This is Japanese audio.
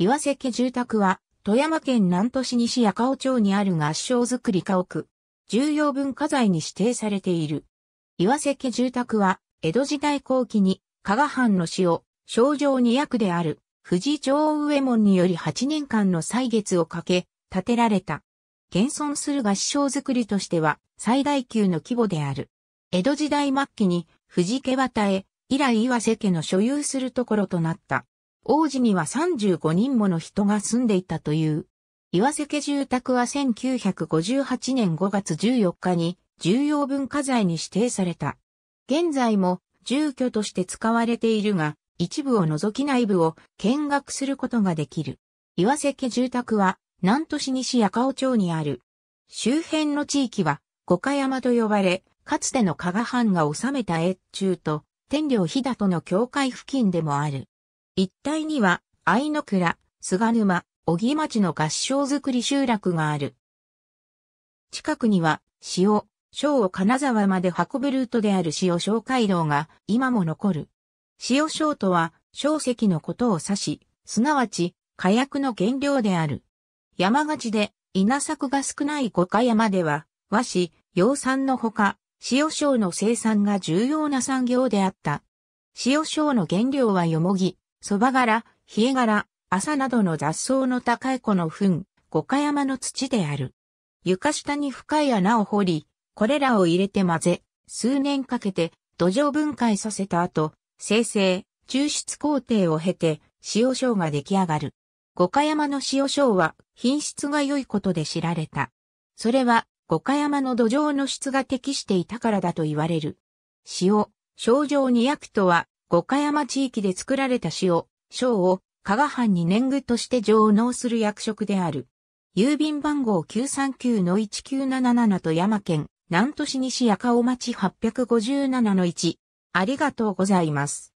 岩瀬家住宅は、富山県南都市西赤尾町にある合掌造り家屋。重要文化財に指定されている。岩瀬家住宅は、江戸時代後期に、加賀藩の死を、症状に役である、藤井上門により8年間の歳月をかけ、建てられた。現存する合掌造りとしては、最大級の規模である。江戸時代末期に、藤家渡へ、以来岩瀬家の所有するところとなった。王子には35人もの人が住んでいたという。岩瀬家住宅は1958年5月14日に重要文化財に指定された。現在も住居として使われているが、一部を除き内部を見学することができる。岩瀬家住宅は南都市西赤尾町にある。周辺の地域は五箇山と呼ばれ、かつての加賀藩が治めた越中と天領飛騨との境界付近でもある。一帯には、愛の倉、菅沼、小木町の合掌造り集落がある。近くには、塩、小を金沢まで運ぶルートである塩小街道が今も残る。塩小とは、小石のことを指し、すなわち、火薬の原料である。山勝で、稲作が少ない五箇山では、和紙、養蚕のほか、塩小の生産が重要な産業であった。塩小の原料はよもぎ、蕎麦柄、冷え柄、麻などの雑草の高い子の糞、五箇山の土である。床下に深い穴を掘り、これらを入れて混ぜ、数年かけて土壌分解させた後、生成、抽出工程を経て、塩生が出来上がる。五箇山の塩生は品質が良いことで知られた。それは五箇山の土壌の質が適していたからだと言われる。塩、症状に薬とは五箇山地域で作られた塩、章を加賀藩に年貢として上納する役職である。郵便番号939-1977と山県、南都市西赤尾町857-1。ありがとうございます。